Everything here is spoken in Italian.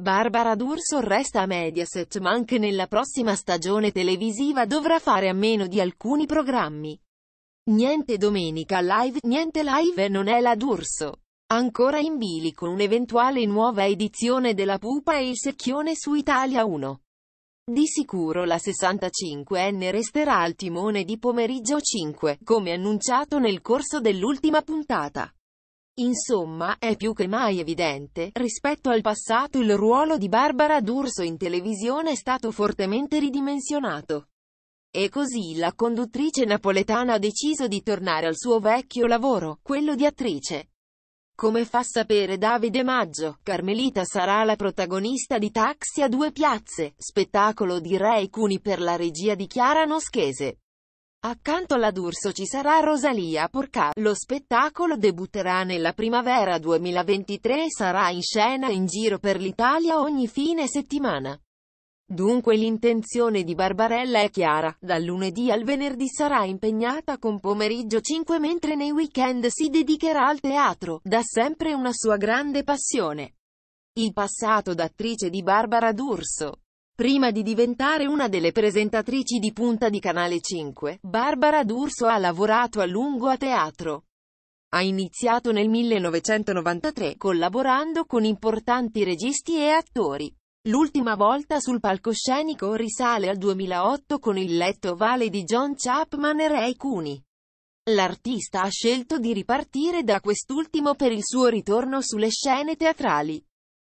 Barbara D'Urso resta a Mediaset ma anche nella prossima stagione televisiva dovrà fare a meno di alcuni programmi. Niente domenica live, niente live non è la D'Urso. Ancora in bilico un'eventuale nuova edizione della Pupa e il secchione su Italia 1. Di sicuro la 65enne resterà al timone di pomeriggio 5, come annunciato nel corso dell'ultima puntata. Insomma, è più che mai evidente, rispetto al passato il ruolo di Barbara D'Urso in televisione è stato fortemente ridimensionato. E così la conduttrice napoletana ha deciso di tornare al suo vecchio lavoro, quello di attrice. Come fa sapere Davide Maggio, Carmelita sarà la protagonista di Taxi a due piazze, spettacolo di Ray Cuni per la regia di Chiara Noschese. Accanto alla D'Urso ci sarà Rosalia Porca. Lo spettacolo debutterà nella primavera 2023 e sarà in scena in giro per l'Italia ogni fine settimana. Dunque l'intenzione di Barbarella è chiara, dal lunedì al venerdì sarà impegnata con pomeriggio 5 mentre nei weekend si dedicherà al teatro, da sempre una sua grande passione. Il passato d'attrice di Barbara D'Urso. Prima di diventare una delle presentatrici di punta di Canale 5, Barbara D'Urso ha lavorato a lungo a teatro. Ha iniziato nel 1993 collaborando con importanti registi e attori. L'ultima volta sul palcoscenico risale al 2008 con il letto Vale di John Chapman e Ray Cooney. L'artista ha scelto di ripartire da quest'ultimo per il suo ritorno sulle scene teatrali.